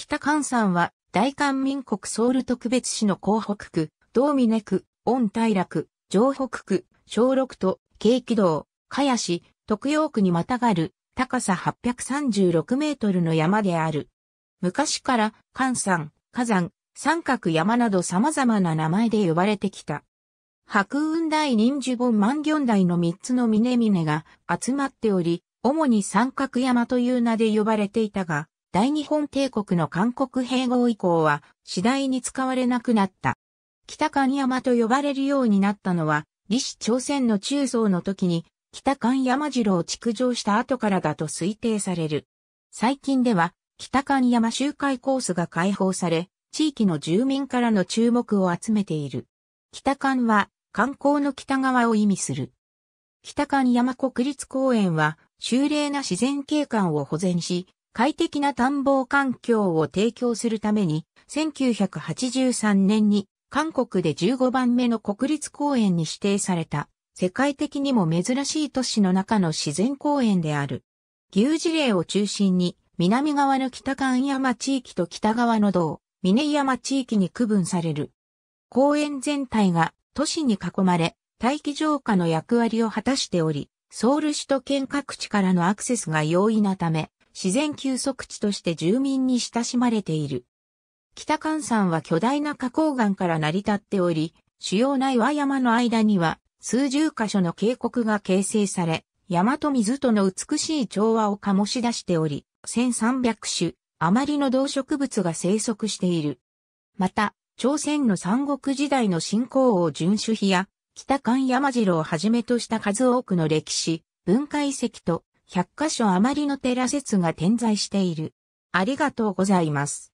北関山は、大韓民国ソウル特別市の港北区、道峰区、温大楽、城北区、小六都、京畿道、茅市、徳陽区にまたがる、高さ836メートルの山である。昔から、関山、火山、三角山など様々な名前で呼ばれてきた。白雲大忍樹本万行台の三つの峰々が集まっており、主に三角山という名で呼ばれていたが、大日本帝国の韓国併合以降は次第に使われなくなった。北関山と呼ばれるようになったのは、李氏朝鮮の中層の時に北関山城を築城した後からだと推定される。最近では北関山周回コースが開放され、地域の住民からの注目を集めている。北関は観光の北側を意味する。北関山国立公園は、秀麗な自然景観を保全し、快適な探訪環境を提供するために、1983年に韓国で15番目の国立公園に指定された、世界的にも珍しい都市の中の自然公園である。牛事例を中心に、南側の北関山地域と北側の道、峰山地域に区分される。公園全体が都市に囲まれ、大気浄化の役割を果たしており、ソウル首都圏各地からのアクセスが容易なため、自然休息地として住民に親しまれている。北関山は巨大な花崗岩から成り立っており、主要な岩山の間には数十箇所の渓谷が形成され、山と水との美しい調和を醸し出しており、1300種、余りの動植物が生息している。また、朝鮮の三国時代の新興王巡守碑や、北関山城をはじめとした数多くの歴史、文化遺跡と100箇所余りの寺説が点在している。ありがとうございます。